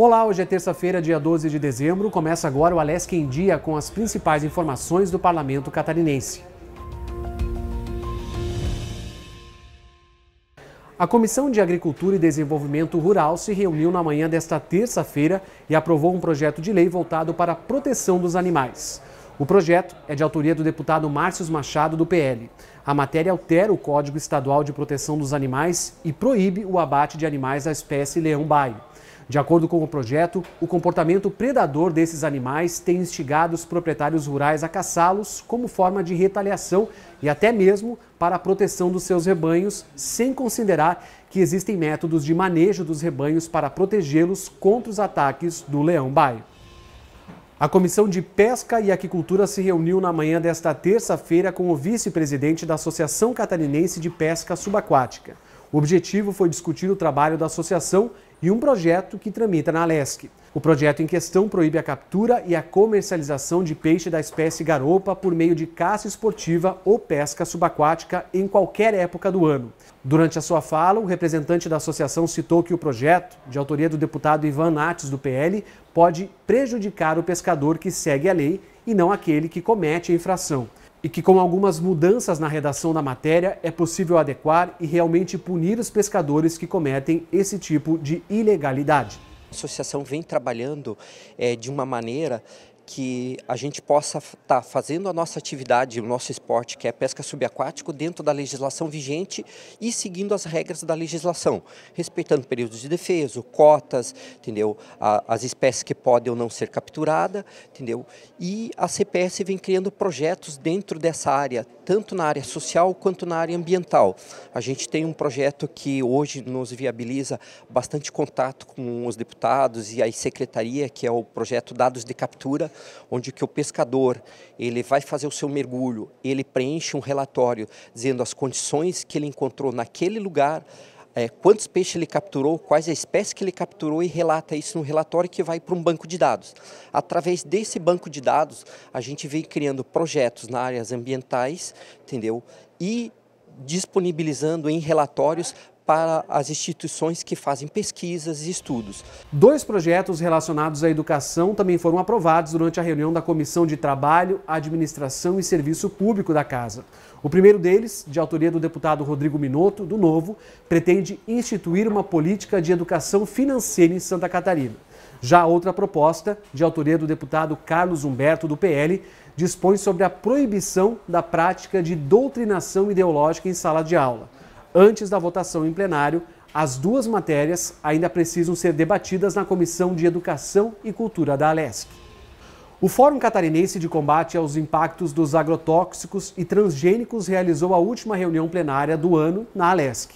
Olá, hoje é terça-feira, dia 12 de dezembro. Começa agora o Alesc em Dia com as principais informações do parlamento catarinense. A Comissão de Agricultura e Desenvolvimento Rural se reuniu na manhã desta terça-feira e aprovou um projeto de lei voltado para a proteção dos animais. O projeto é de autoria do deputado Márcio Machado, do PL. A matéria altera o Código Estadual de Proteção dos Animais e proíbe o abate de animais da espécie leão-baio. De acordo com o projeto, o comportamento predador desses animais tem instigado os proprietários rurais a caçá-los como forma de retaliação e até mesmo para a proteção dos seus rebanhos, sem considerar que existem métodos de manejo dos rebanhos para protegê-los contra os ataques do leão baio. A Comissão de Pesca e Aquicultura se reuniu na manhã desta terça-feira com o vice-presidente da Associação Catarinense de Pesca Subaquática. O objetivo foi discutir o trabalho da associação e um projeto que tramita na Alesc. O projeto em questão proíbe a captura e a comercialização de peixe da espécie garopa por meio de caça esportiva ou pesca subaquática em qualquer época do ano. Durante a sua fala, o representante da associação citou que o projeto, de autoria do deputado Ivan Nates do PL, pode prejudicar o pescador que segue a lei e não aquele que comete a infração e que, com algumas mudanças na redação da matéria, é possível adequar e realmente punir os pescadores que cometem esse tipo de ilegalidade. A associação vem trabalhando é, de uma maneira que a gente possa estar tá fazendo a nossa atividade, o nosso esporte, que é pesca subaquático, dentro da legislação vigente e seguindo as regras da legislação, respeitando períodos de defesa, cotas, entendeu? as espécies que podem ou não ser capturadas, entendeu? E a CPS vem criando projetos dentro dessa área, tanto na área social quanto na área ambiental. A gente tem um projeto que hoje nos viabiliza bastante contato com os deputados e a secretaria, que é o projeto Dados de Captura, onde que o pescador ele vai fazer o seu mergulho, ele preenche um relatório dizendo as condições que ele encontrou naquele lugar, é, quantos peixes ele capturou, quais a espécie que ele capturou e relata isso no relatório que vai para um banco de dados. Através desse banco de dados, a gente vem criando projetos na áreas ambientais, entendeu? E disponibilizando em relatórios para as instituições que fazem pesquisas e estudos. Dois projetos relacionados à educação também foram aprovados durante a reunião da Comissão de Trabalho, Administração e Serviço Público da Casa. O primeiro deles, de autoria do deputado Rodrigo Minotto, do Novo, pretende instituir uma política de educação financeira em Santa Catarina. Já a outra proposta, de autoria do deputado Carlos Humberto, do PL, dispõe sobre a proibição da prática de doutrinação ideológica em sala de aula. Antes da votação em plenário, as duas matérias ainda precisam ser debatidas na Comissão de Educação e Cultura da Alesc. O Fórum Catarinense de Combate aos Impactos dos Agrotóxicos e Transgênicos realizou a última reunião plenária do ano na Alesc.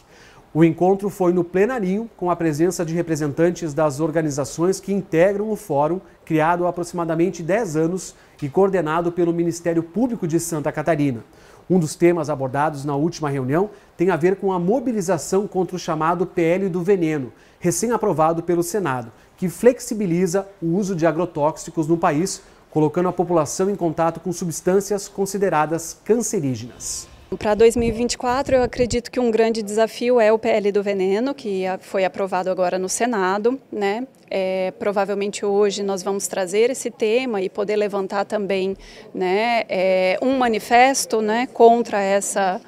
O encontro foi no plenarinho, com a presença de representantes das organizações que integram o fórum, criado há aproximadamente 10 anos e coordenado pelo Ministério Público de Santa Catarina. Um dos temas abordados na última reunião tem a ver com a mobilização contra o chamado PL do veneno, recém-aprovado pelo Senado, que flexibiliza o uso de agrotóxicos no país, colocando a população em contato com substâncias consideradas cancerígenas. Para 2024, eu acredito que um grande desafio é o PL do veneno, que foi aprovado agora no Senado. Né? É, provavelmente hoje nós vamos trazer esse tema e poder levantar também né, é, um manifesto né, contra essa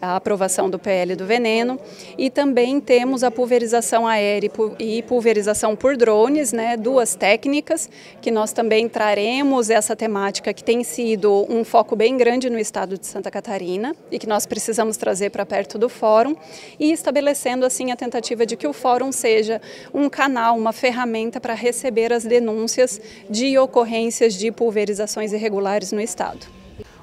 a aprovação do PL do veneno e também temos a pulverização aérea e pulverização por drones, né, duas técnicas que nós também traremos essa temática que tem sido um foco bem grande no estado de Santa Catarina e que nós precisamos trazer para perto do fórum e estabelecendo assim a tentativa de que o fórum seja um canal, uma ferramenta para receber as denúncias de ocorrências de pulverizações irregulares no estado.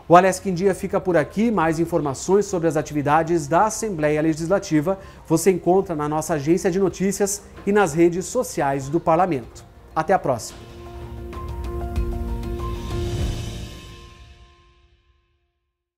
O Alesc em Dia fica por aqui. Mais informações sobre as atividades da Assembleia Legislativa você encontra na nossa agência de notícias e nas redes sociais do Parlamento. Até a próxima!